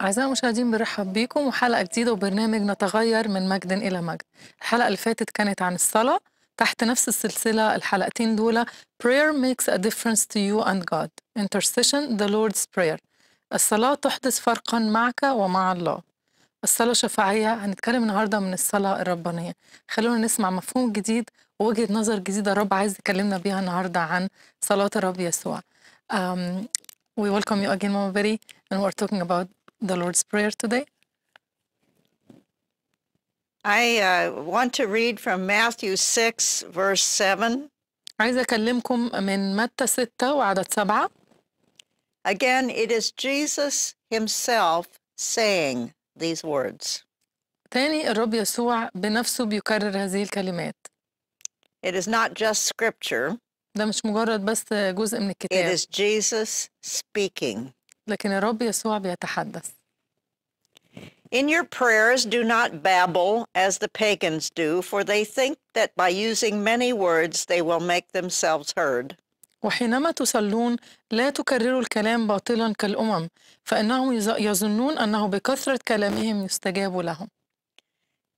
أعزائي المشاهدين بنرحب بيكم وحلقة جديدة وبرنامج نتغير من مجد إلى مجد الحلقة اللي فاتت كانت عن الصلاة تحت نفس السلسلة الحلقتين دول Prayer makes a difference to you and God Intercession the Lord's Prayer الصلاة تحدث فرقا معك ومع الله الصلاة شفاعية هنتكلم النهاردة من الصلاة الربانية خلونا نسمع مفهوم جديد ووجهة نظر جديدة الرب عايز يكلمنا بيها النهاردة عن صلاة الرب يسوع um, We welcome you again Mama Berry and we're talking about the Lord's Prayer today? I uh, want to read from Matthew 6 verse 7. أكلمكم من متى وعدد Again, it is Jesus himself saying these words. تاني الرب يسوع بنفسه بيكرر هذه الكلمات. It is not just scripture. ده مش مجرد بس جزء من الكتاب. It is Jesus speaking. لكن الرب يسوع بيتحدث In your prayers, do not babble as the pagans do, for they think that by using many words they will make themselves heard. وحينما تصلون لا تكرروا الكلام باطلا كالأمم فإنهم يظنون أنه بكثرة كلامهم يستجاب لهم.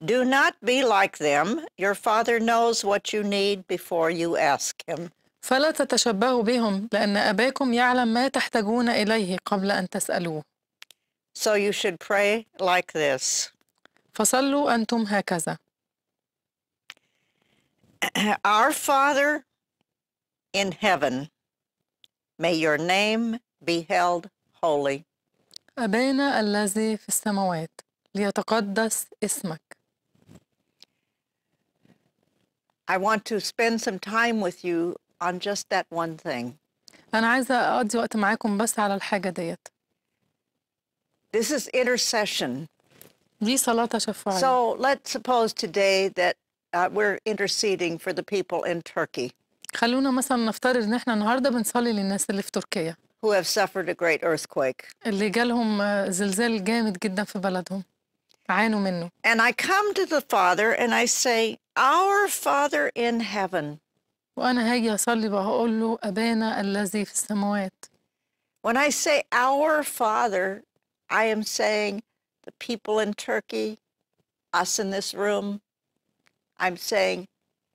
Do not be like them. Your Father knows what you need before you ask Him. فلا تتشبهوا بهم لأن أباكم يعلم ما تحتاجون إليه قبل أن تسألوه. So you should pray like this. فصلوا أنتم هكذا. Our Father in heaven, may your name be held holy. أبانا الذي في السماوات ليتقدس اسمك. I want to spend some time with you on just that one thing. أنا عايزة أقضي وقت معاكم بس على الحاجة ديت. This is intercession. دي صلاة تشفعية. So let's suppose today that uh, we're interceding for the people in Turkey. خلونا مثلا نفترض ان احنا النهارده بنصلي للناس اللي في تركيا. Who have suffered a great earthquake. اللي جالهم زلزال جامد جدا في بلدهم. عانوا منه. And I come to the Father and I say, Our Father in heaven. وأنا هاجي أصلي بقى له أبانا الذي في السماوات. When I say our Father, I am saying the people in Turkey, us in this room, I'm saying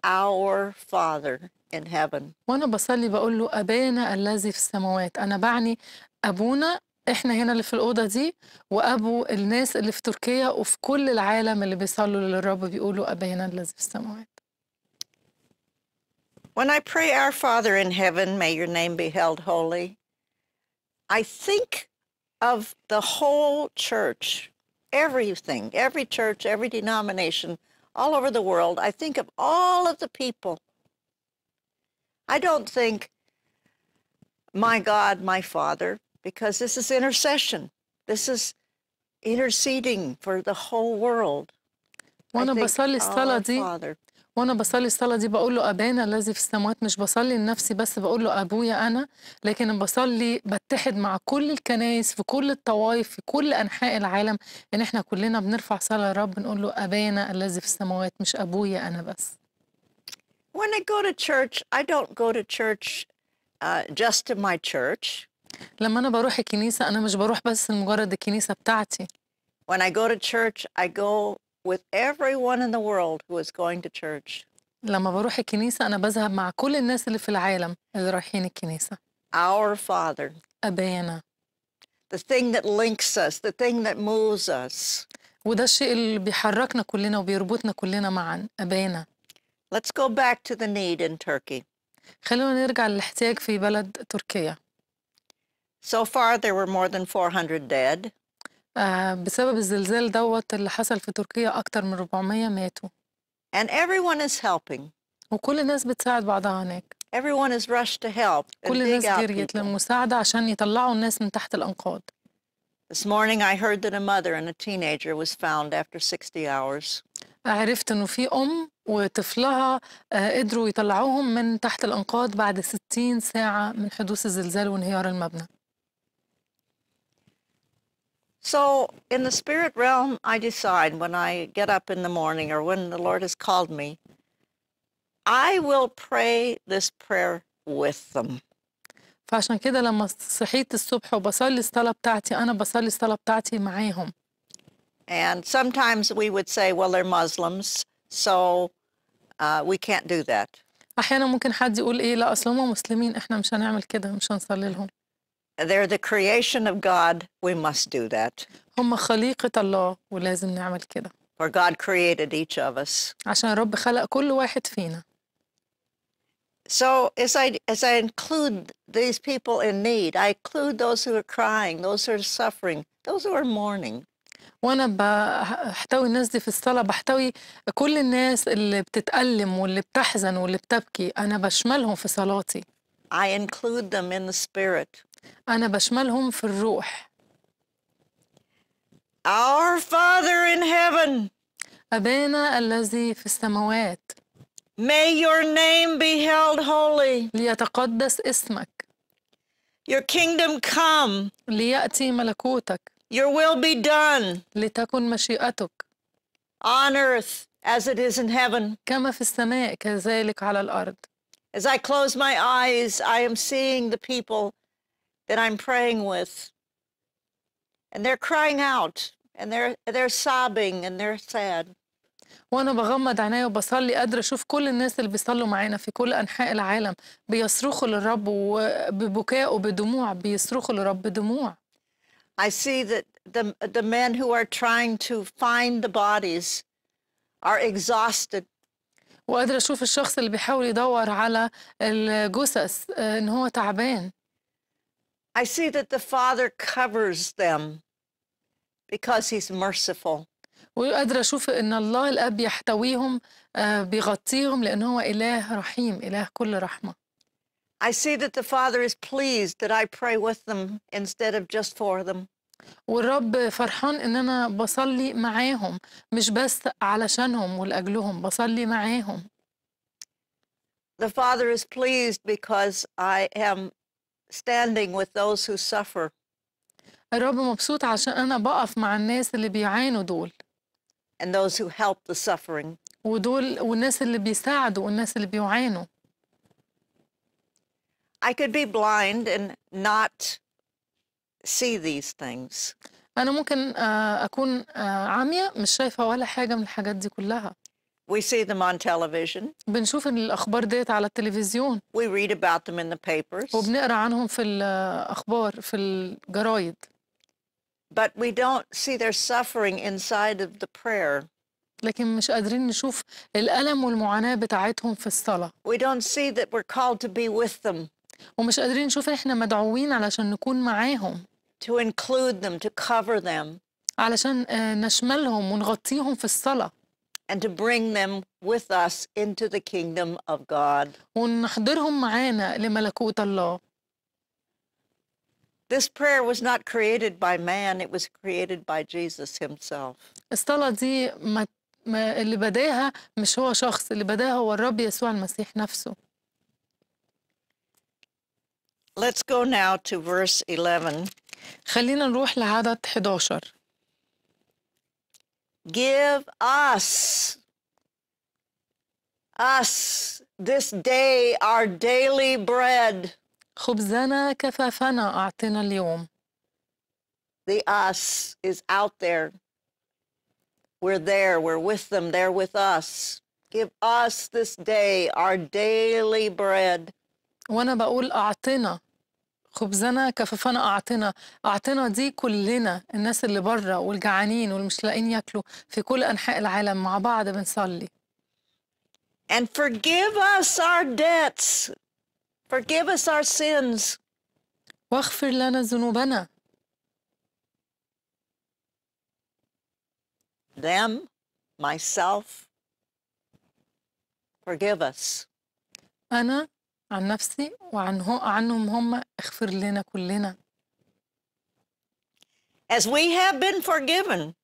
our Father in heaven. وأنا بصلي بقول له أبانا الذي في السماوات، أنا بعني أبونا احنا هنا اللي في الاوضه دي وابو الناس اللي في تركيا وفي كل العالم اللي بيصلوا للرب بيقولوا ابانا الذي في السماوات When I pray, Our Father in heaven, may your name be held holy, I think of the whole church, everything, every church, every denomination, all over the world. I think of all of the people. I don't think, my God, my Father, because this is intercession. This is interceding for the whole world. One of الصلاه father. وانا بصلي الصلاه دي بقول له ابانا الذي في السماوات مش بصلي لنفسي بس بقول له ابويا انا لكن بصلي بتحد مع كل الكنايس في كل الطوائف في كل انحاء العالم ان احنا كلنا بنرفع صلاه للرب نقول له ابانا الذي في السماوات مش ابويا انا بس When I go to church, I don't go to church uh, just to my church. لما انا بروح الكنيسه انا مش بروح بس لمجرد الكنيسه بتاعتي. When I go to church, I go with everyone in the world who is going to church. لما بروح الكنيسة أنا بذهب مع كل الناس اللي في العالم اللي رايحين الكنيسة. Our Father. أبانا. The thing that links us, the thing that moves us. وده الشيء اللي بيحركنا كلنا وبيربطنا كلنا معا أبانا. Let's go back to the need in Turkey. خلونا نرجع للاحتياج في بلد تركيا. So far there were more than 400 dead. آه، بسبب الزلزال دوت اللي حصل في تركيا أكتر من 400 ماتوا. And everyone is helping. وكل الناس بتساعد بعضها هناك. Everyone is rushed to help. كل الناس جريت للمساعدة عشان يطلعوا الناس من تحت الأنقاض. This morning I heard that a mother and a teenager was found after 60 hours. عرفت إنه في أم وطفلها آه، قدروا يطلعوهم من تحت الأنقاض بعد 60 ساعة من حدوث الزلزال وانهيار المبنى. So, in the spirit realm, I decide when I get up in the morning or when the Lord has called me, I will pray this prayer with them. فعشان كده لما صحيت الصبح وبصلي الصلاة بتاعتي أنا بصلي الصلاة بتاعتي معاهم. And sometimes we would say, well, they're Muslims, so uh, we can't do that. أحيانا ممكن حد يقول إيه لا أصل هم مسلمين إحنا مش هنعمل كده مش هنصلي لهم. They're the creation of God. We must do that. هم خليقة الله ولازم نعمل كده. For God created each of us. عشان رب خلق كل واحد فينا. So as I as I include these people in need, I include those who are crying, those who are suffering, those who are mourning. وانا بحتوي الناس دي في الصلاة بحتوي كل الناس اللي بتتألم واللي بتحزن واللي بتبكي انا بشملهم في صلاتي I include them in the spirit. أنا بشملهم في الروح Our Father in heaven أبانا الذي في السماوات May your name be held holy ليتقدس اسمك Your kingdom come ليأتي ملكوتك Your will be done لتكن مشيئتك on earth as it is in heaven كما في السماء كذلك على الأرض As I close my eyes, I am seeing the people that I'm praying with. And they're crying out and they're they're sobbing and they're sad. وانا بغمض عينيا وبصلي قادره اشوف كل الناس اللي بيصلوا معانا في كل انحاء العالم بيصرخوا للرب وببكاء وبدموع بيصرخوا للرب دموع. I see that the the men who are trying to find the bodies are exhausted. وقادره اشوف الشخص اللي بيحاول يدور على الجثث آه، ان هو تعبان. I see that the Father covers them because he's merciful. وقادرة أشوف إن الله الأب يحتويهم بيغطيهم لأن هو إله رحيم إله كل رحمة. I see that the Father is pleased that I pray with them instead of just for them. والرب فرحان إن أنا بصلي معاهم مش بس علشانهم ولأجلهم بصلي معاهم. The Father is pleased because I am standing with those who suffer. الرب مبسوط عشان أنا بقف مع الناس اللي بيعانوا دول. And those who help the suffering. ودول والناس اللي بيساعدوا والناس اللي بيعانوا. I could be blind and not see these things. أنا ممكن آه، أكون آه، عامية مش شايفة ولا حاجة من الحاجات دي كلها. We see them on television. بنشوف الأخبار ديت على التلفزيون. We read about them in the papers. وبنقرأ عنهم في الأخبار في الجرايد. But we don't see their suffering inside of the prayer. لكن مش قادرين نشوف الألم والمعاناة بتاعتهم في الصلاة. We don't see that we're called to be with them. ومش قادرين نشوف احنا مدعوين علشان نكون معاهم. To include them, to cover them. علشان آه، نشملهم ونغطيهم في الصلاة. and to bring them with us into the kingdom of God. This prayer was not created by man, it was created by Jesus himself. Let's go now to verse 11. Give us, us this day our daily bread. خبزنا كفافنا أعطنا اليوم. The us is out there. We're there. We're with them. They're with us. Give us this day our daily bread. وأنا بقول أعطنا خبزنا كففنا أعطنا أعطنا دي كلنا الناس اللي بره والجعانين واللي مش لاقين ياكلوا في كل أنحاء العالم مع بعض بنصلي And forgive us our debts. Forgive us our sins. واغفر لنا ذنوبنا. Them, myself, forgive us. أنا عن نفسي وعن هو عنهم هم اغفر لنا كلنا. As we have been forgiven,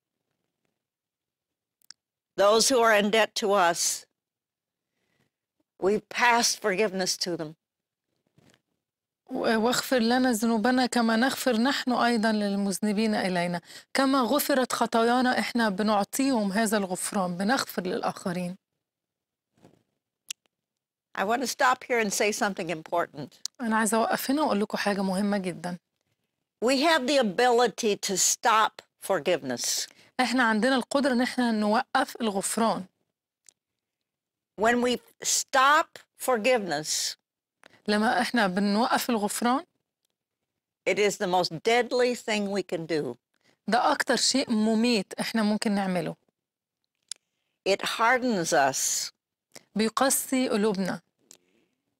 those who are in debt to us, we pass forgiveness to them. واغفر لنا ذنوبنا كما نغفر نحن أيضا للمذنبين إلينا كما غفرت خطايانا إحنا بنعطيهم هذا الغفران بنغفر للآخرين I want to stop here and say something important. أنا عايزة أوقف هنا وأقول لكم حاجة مهمة جدا. We have the ability to stop forgiveness. إحنا عندنا القدرة إن إحنا نوقف الغفران. When we stop forgiveness. لما إحنا بنوقف الغفران. It is the most deadly thing we can do. ده أكتر شيء مميت إحنا ممكن نعمله. It hardens us. بيقسي قلوبنا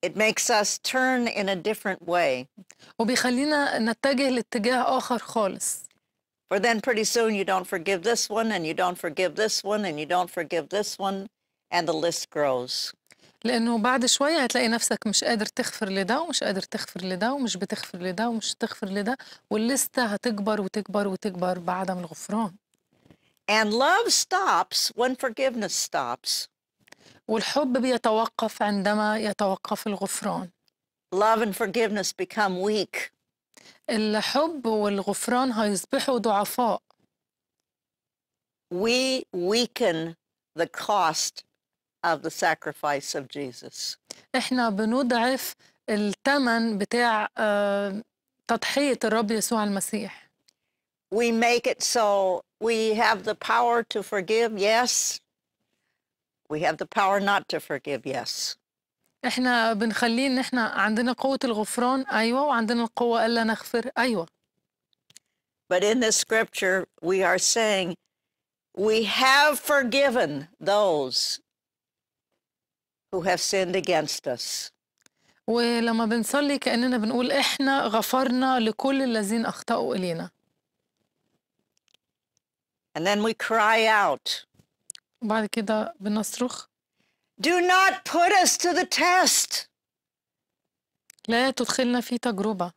It makes us turn in a different way. وبيخلينا نتجه لاتجاه آخر خالص. For then pretty soon you don't forgive this one and you don't forgive this one and you don't forgive this one and the list grows. لأنه بعد شوية هتلاقي نفسك مش قادر تغفر لده ومش قادر تغفر لده ومش بتغفر لده ومش تغفر لده واللستة هتكبر وتكبر وتكبر بعدم الغفران. And love stops when forgiveness stops. والحب بيتوقف عندما يتوقف الغفران Love and forgiveness become weak. الحب والغفران هيصبحوا ضعفاء. We weaken the cost of the sacrifice of Jesus. احنا بنضعف الثمن بتاع تضحية الرب يسوع المسيح. We make it so we have the power to forgive, yes. We have the power not to forgive, yes. احنا بنخليه ان احنا عندنا قوة الغفران ايوه وعندنا القوة الا نغفر ايوه. But in this scripture we are saying we have forgiven those who have sinned against us. ولما بنصلي كأننا بنقول إحنا غفرنا لكل الذين أخطأوا إلينا. And then we cry out وبعد كده بنصرخ Do not put us to the test. لا تدخلنا في تجربة.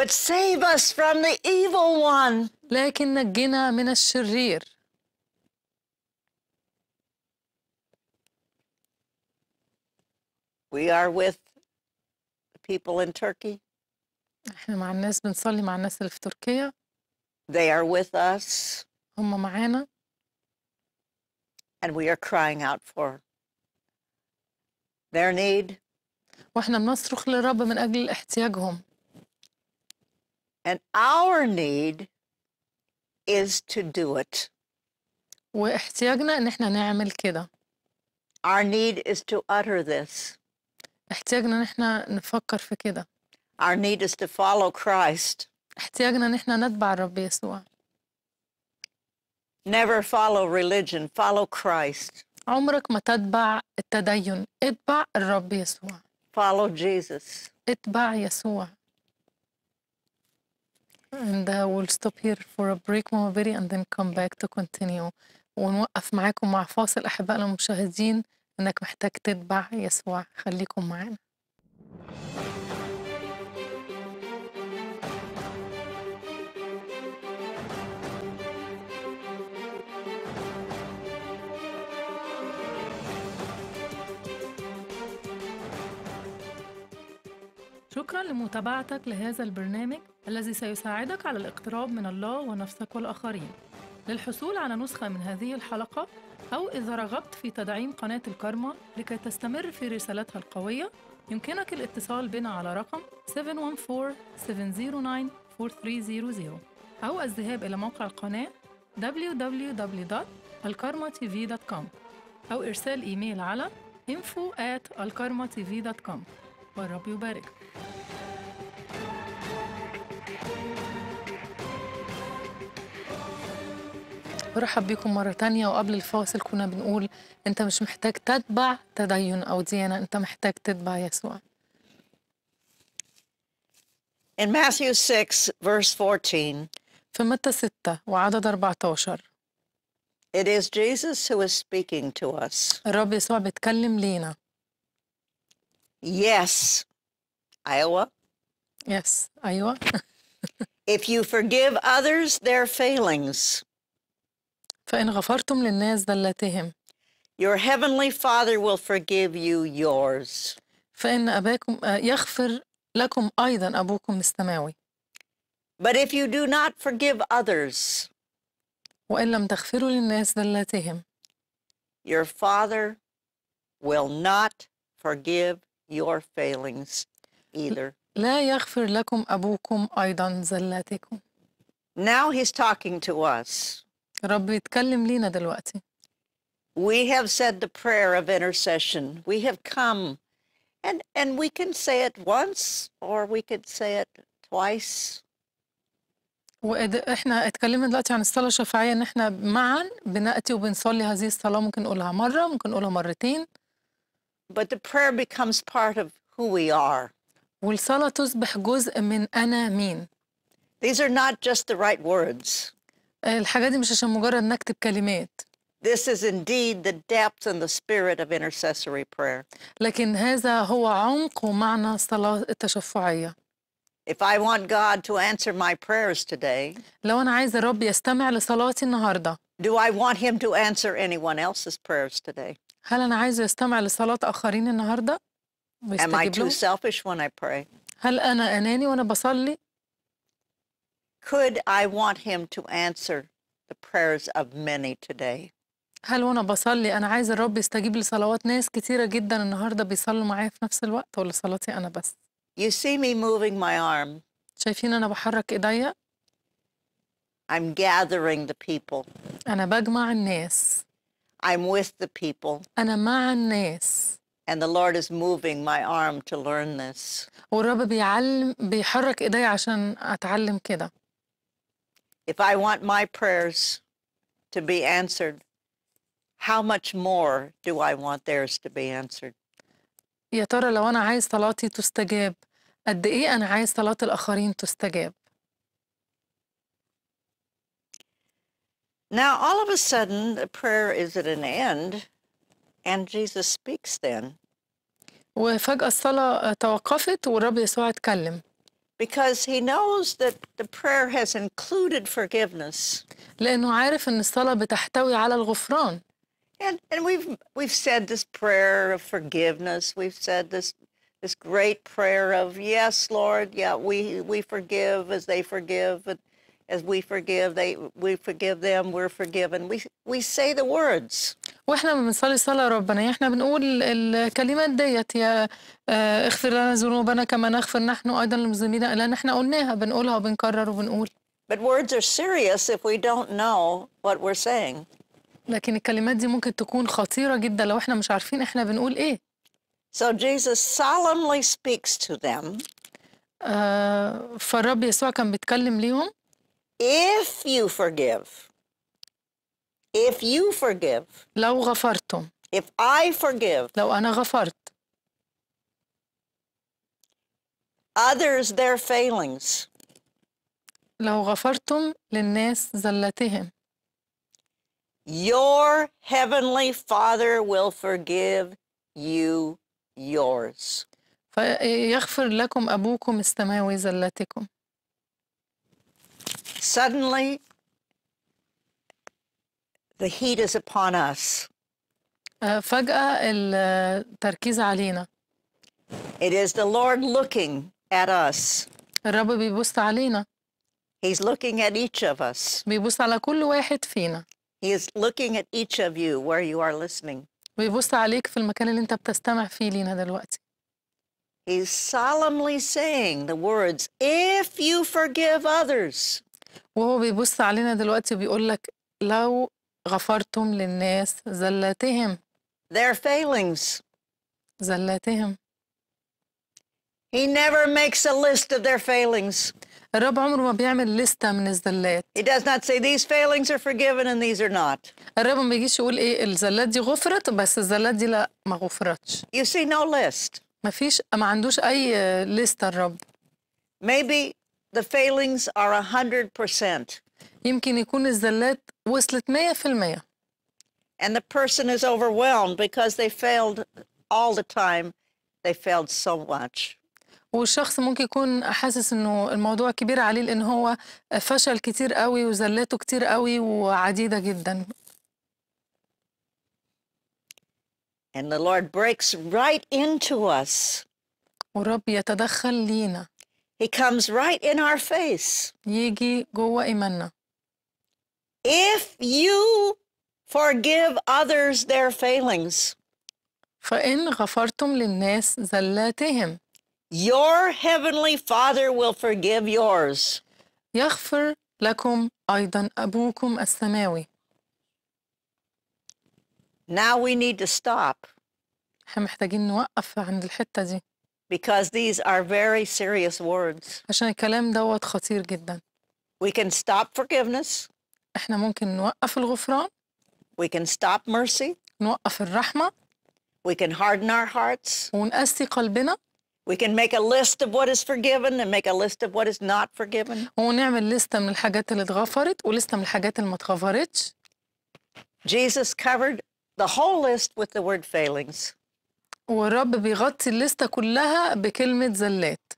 But save us from the evil one. لكن نجنا من الشرير. We are with the people in Turkey. احنا مع الناس بنصلي مع الناس اللي في تركيا. They are with us. هم معانا. and we are crying out for their need. And our need is to do it. Our need is to utter this. Our need is to follow Christ. Never follow religion, follow Christ. عمرك ما تتبع التدين اتبع الرب يسوع follow Jesus اتبع يسوع and uh, we'll stop here for a break Mama and then come back to continue ونوقف معاكم مع فاصل أحبائنا المشاهدين إنك محتاج تتبع يسوع خليكم معنا شكرا لمتابعتك لهذا البرنامج الذي سيساعدك على الاقتراب من الله ونفسك والآخرين للحصول على نسخة من هذه الحلقة أو إذا رغبت في تدعيم قناة الكارما لكي تستمر في رسالتها القوية يمكنك الاتصال بنا على رقم 714-709-4300 أو الذهاب إلى موقع القناة www.alkarmatv.com أو إرسال إيميل على at والرب يبارك برحب بكم مرة تانية وقبل الفاصل كنا بنقول أنت مش محتاج تتبع تدين أو ديانة أنت محتاج تتبع يسوع In Matthew 6 verse 14 في متى 6 وعدد 14 It is Jesus who is speaking to us الرب يسوع بيتكلم لينا Yes. Iowa? Yes, Iowa. if you forgive others their failings. فإن غفرتم للناس ذلتهم. Your heavenly Father will forgive you yours. فإن أباكم يغفر لكم أيضا أبوكم السماوي. But if you do not forgive others. وإن لم تغفروا للناس ذلتهم. Your Father will not forgive your failings either. لا يغفر لكم أبوكم أيضا زلاتكم. Now he's talking to us. رب يتكلم لينا دلوقتي. We have said the prayer of intercession. We have come and and we can say it once or we could say it twice. واحنا اتكلمنا دلوقتي عن الصلاه الشفاعيه ان احنا معا بناتي وبنصلي هذه الصلاه ممكن نقولها مره ممكن نقولها مرتين But the prayer becomes part of who we are. والصلاة تصبح جزء من أنا مين. These are not just the right words. الحاجات دي مش عشان مجرد نكتب كلمات. This is indeed the depth and the spirit of intercessory prayer. لكن هذا هو عمق ومعنى الصلاة التشفعية. If I want God to answer my prayers today, لو أنا عايز يستمع لصلاتي Do I want him to answer anyone else's prayers today? هل أنا عايزة أستمع لصلاة آخرين النهاردة؟ Am I too selfish when I pray? هل أنا أناني وأنا بصلي؟ Could I want him to answer the prayers of many today? هل وانا بصلي انا عايز الرب يستجيب لصلوات ناس كتيره جدا النهارده بيصلوا معايا في نفس الوقت ولا صلاتي انا بس You see me moving my arm. شايفين انا بحرك ايديا I'm gathering the people. انا بجمع الناس I'm with the people. أنا مع الناس. And the Lord is moving my arm to learn this. والرب بيعلم بيحرك ايديا عشان اتعلم كده. If I want my prayers to be answered, how much more do I want theirs to be answered? يا ترى لو انا عايز صلاتي تستجاب قد ايه انا عايز صلات الاخرين تستجاب؟ Now, all of a sudden, the prayer is at an end, and Jesus speaks then. Because he knows that the prayer has included forgiveness. And, and we've, we've said this prayer of forgiveness. We've said this, this great prayer of, yes, Lord, yeah, we, we forgive as they forgive. as we forgive they we forgive them we're forgiven we we say the words واحنا بنصلي صلاه ربنا يعني احنا بنقول الكلمات ديت يا آه، اغفر لنا ذنوبنا كما نغفر نحن ايضا للمذنبين لان احنا قلناها بنقولها وبنكرر وبنقول But words are serious if we don't know what we're saying. لكن الكلمات دي ممكن تكون خطيرة جدا لو احنا مش عارفين احنا بنقول ايه. So Jesus solemnly speaks to them. آه، فالرب يسوع كان بيتكلم ليهم. if you forgive, if you forgive, لو غفرتم, if I forgive, لو أنا غفرت, others their failings, لو غفرتم للناس زلتهم, your heavenly Father will forgive you yours. فيغفر لكم أبوكم السماوي زلتكم. Suddenly, the heat is upon us. Uh, فجأة التركيز uh, علينا. It is the Lord looking at us. الرب بيبص علينا. He's looking at each of us. بيبص على كل واحد فينا. He is looking at each of you where you are listening. بيبص عليك في المكان اللي انت بتستمع فيه لينا دلوقتي. He's solemnly saying the words, if you forgive others. وهو بيبص علينا دلوقتي وبيقول لك لو غفرتم للناس زلاتهم. Their failings. زلاتهم. He never makes a list of their failings. الرب عمره ما بيعمل لستة من الزلات. He does not say these failings are forgiven and these are not. الرب ما بيجيش يقول ايه الزلات دي غفرت بس الزلات دي لا ما غفرتش. You see no list. ما فيش ما عندوش اي ليست الرب maybe the failings are 100% يمكن يكون الزلات وصلت 100% and the person is overwhelmed because they failed all the time they failed so much والشخص ممكن يكون حاسس انه الموضوع كبير عليه لان هو فشل كتير قوي وزلاته كتير قوي وعديده جدا And the Lord breaks right into us. ورب يتدخل لينا. He comes right in our face. يجي جوه إيماننا. If you forgive others their failings. فإن غفرتم للناس زلاتهم. Your heavenly Father will forgive yours. يغفر لكم أيضا أبوكم السماوي. Now we need to stop. احنا محتاجين نوقف عند Because these are very serious words. عشان الكلام دوت خطير جدا. We can stop forgiveness. احنا ممكن نوقف الغفران. We can stop mercy. نوقف الرحمة. We can harden our hearts. ونقسي قلبنا. We can make a list of what is forgiven and make a list of what is not forgiven. ونعمل لستة من الحاجات اللي اتغفرت ولستة من الحاجات اللي ما اتغفرتش. Jesus covered the whole list with the word failings. والرب بيغطي الليستة كلها بكلمة زلات.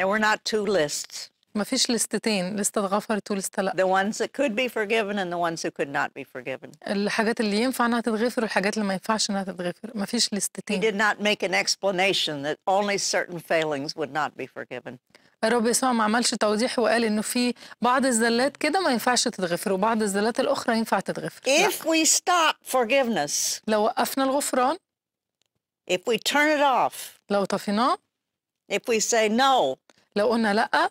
There were not two lists. ما فيش لستتين لستة اتغفرت ولستة لا. The ones that could be forgiven and the ones who could not be forgiven. الحاجات اللي ينفع انها تتغفر والحاجات اللي ما ينفعش انها تتغفر، ما فيش لستتين. He did not make an explanation that only certain failings would not be forgiven. الرب يسوع ما عملش توضيح وقال انه في بعض الزلات كده ما ينفعش تتغفر وبعض الزلات الاخرى ينفع تتغفر If لا. we stop forgiveness لو وقفنا الغفران If we turn it off لو طفيناه If we say no لو قلنا لا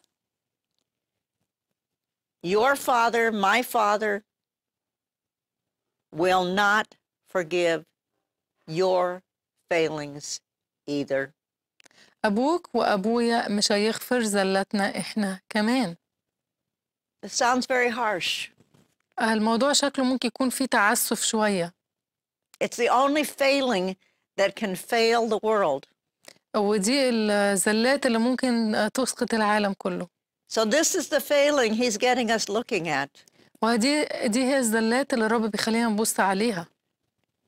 Your father my father will not forgive your failings either أبوك وأبويا مش هيغفر زلتنا إحنا كمان It sounds very harsh. آه، الموضوع شكله ممكن يكون فيه تعسف شوية. It's the only failing that can fail the world. ودي الزلات اللي ممكن آه، تسقط العالم كله. So this is the failing he's getting us looking at. ودي دي هي الزلات اللي الرب بيخلينا نبص عليها.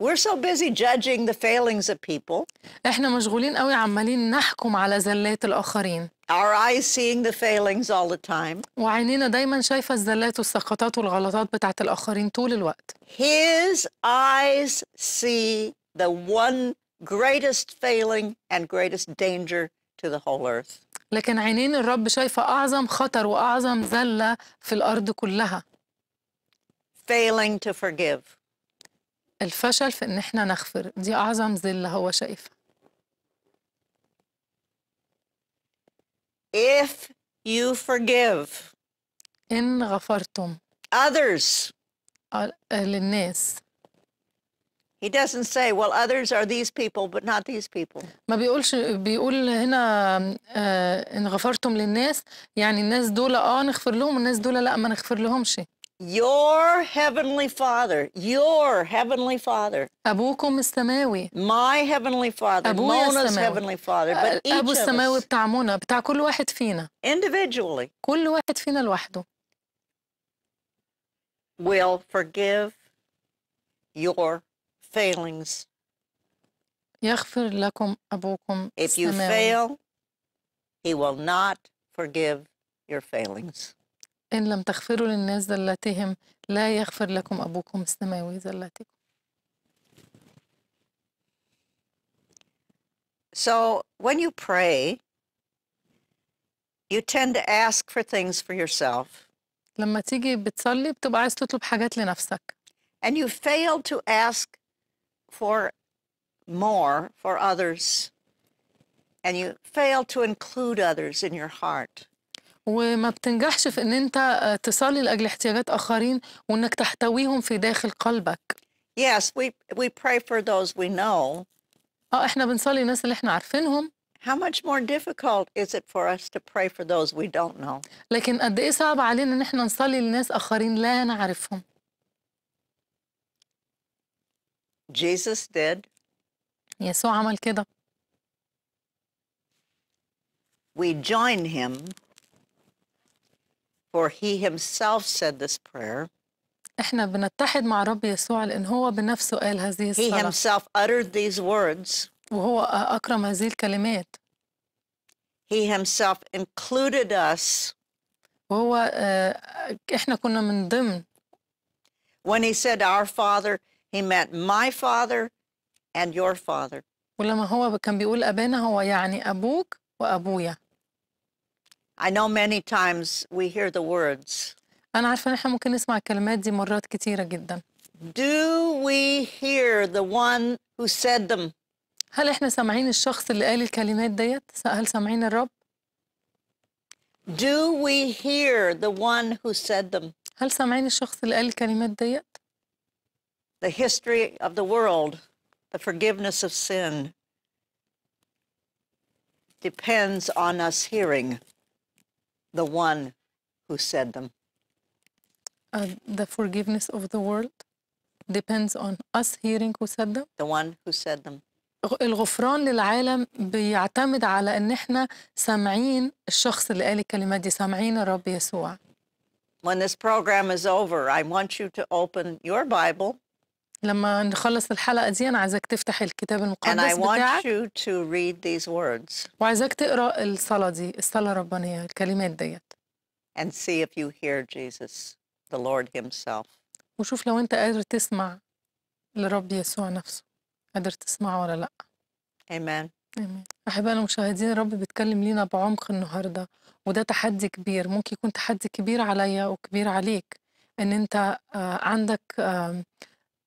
We're so busy judging the failings of people. احنا مشغولين قوي عمالين نحكم على زلات الاخرين. Our eyes seeing the failings all the time. وعينينا دايما شايفه الزلات والسقطات والغلطات بتاعت الاخرين طول الوقت. His eyes see the one greatest failing and greatest danger to the whole earth. لكن عينين الرب شايفه اعظم خطر واعظم ذله في الارض كلها. Failing to forgive. الفشل في ان احنا نغفر دي اعظم ذله هو شايفها if you forgive إن غفرتم others آه، للناس He doesn't say well others are these people but not these people ما بيقولش بيقول هنا آه، إن غفرتم للناس يعني الناس دول آه نغفر لهم والناس دول لا ما نغفر لهمش Your heavenly father, your heavenly father. أبوكم السماوي. My heavenly father, أبويا Mona's السماوي. heavenly father, but eh, each أبو السماوي بتاع منى بتاع كل واحد فينا. Individually. كل واحد فينا لوحده. Will forgive your failings. يغفر لكم أبوكم If you fail, he will not forgive your failings. إن لم تغفروا للناس ذلتهم لا يغفر لكم أبوكم السماوي ذلتكم So when you pray, you tend to ask for things for yourself. لما تيجي بتصلي بتبقى عايز تطلب حاجات لنفسك. And you fail to ask for more for others. And you fail to include others in your heart. وما بتنجحش في ان انت آه، تصلي لاجل احتياجات اخرين وانك تحتويهم في داخل قلبك. Yes, we we pray for those we know. اه احنا بنصلي الناس اللي احنا عارفينهم. How much more difficult is it for us to pray for those we don't know? لكن قد ايه صعب علينا ان احنا نصلي لناس اخرين لا نعرفهم. Jesus did. يسوع عمل كده. We join him for he himself said this prayer. احنا بنتحد مع الرب يسوع لان هو بنفسه قال هذه He himself uttered these words. وهو اكرم هذه الكلمات He himself included us وهو احنا كنا من ضمن when he said our father, he meant my father and your father. ولما هو كان بيقول ابانا هو يعني ابوك وابويا I know many times we hear the words. أنا عارفة إن إحنا ممكن نسمع الكلمات دي مرات كتيرة جدا. Do we hear the one who said them? هل إحنا سامعين الشخص اللي قال الكلمات ديت؟ هل سامعين الرب؟ Do we hear the one who said them? هل سامعين الشخص اللي قال الكلمات ديت؟ The history of the world, the forgiveness of sin depends on us hearing the one who said them? Uh, the forgiveness of the world depends on us hearing who said them. The one who said them. الغفران للعالم بيعتمد على ان احنا سامعين الشخص اللي قال الكلمات دي سامعين الرب يسوع. When this program is over, I want you to open your Bible لما نخلص الحلقة دي أنا عايزاك تفتح الكتاب المقدس بتاعك you to read these words. وعايزاك تقرأ الصلاة دي الصلاة الربانية الكلمات ديت and see if you hear Jesus the Lord himself. وشوف لو أنت قادر تسمع لرب يسوع نفسه قادر تسمعه ولا لأ Amen. احب أحبائنا المشاهدين الرب بيتكلم لينا بعمق النهاردة وده تحدي كبير ممكن يكون تحدي كبير عليا وكبير عليك إن أنت آه، عندك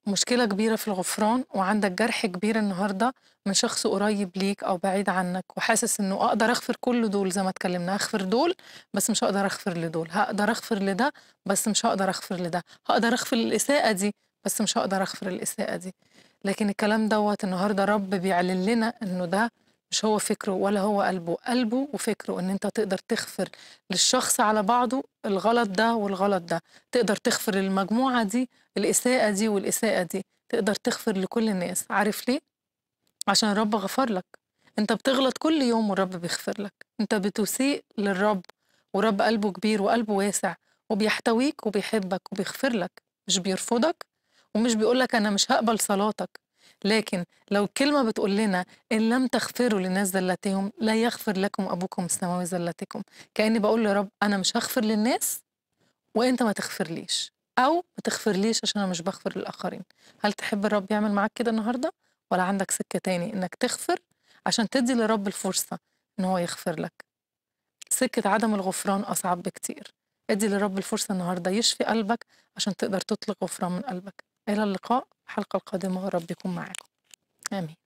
مشكلة كبيرة في الغفران وعندك جرح كبير النهاردة من شخص قريب ليك أو بعيد عنك وحاسس إنه أقدر أغفر كل دول زي ما اتكلمنا أغفر دول بس مش هقدر أغفر لدول هقدر أغفر لده بس مش هقدر أغفر لده هقدر أغفر الإساءة دي بس مش هقدر أغفر الإساءة دي لكن الكلام دوت النهاردة رب بيعلن لنا إنه ده مش هو فكره ولا هو قلبه قلبه وفكره ان انت تقدر تغفر للشخص على بعضه الغلط ده والغلط ده تقدر تغفر للمجموعة دي الإساءة دي والإساءة دي تقدر تغفر لكل الناس عارف ليه؟ عشان الرب غفر لك انت بتغلط كل يوم والرب بيغفر لك انت بتسيء للرب ورب قلبه كبير وقلبه واسع وبيحتويك وبيحبك وبيغفر لك مش بيرفضك ومش بيقولك أنا مش هقبل صلاتك لكن لو كلمة بتقول لنا إن لم تغفروا للناس ذلتهم لا يغفر لكم أبوكم السماوي ذلتكم كأني بقول يا رب أنا مش هغفر للناس وأنت ما تغفرليش أو ما تغفرليش عشان أنا مش بغفر للآخرين هل تحب الرب يعمل معاك كده النهاردة ولا عندك سكة تاني إنك تغفر عشان تدي للرب الفرصة إن هو يغفر لك سكة عدم الغفران أصعب بكتير ادي للرب الفرصة النهاردة يشفي قلبك عشان تقدر تطلق غفران من قلبك إلى اللقاء الحلقة القادمة رب يكون معكم آمين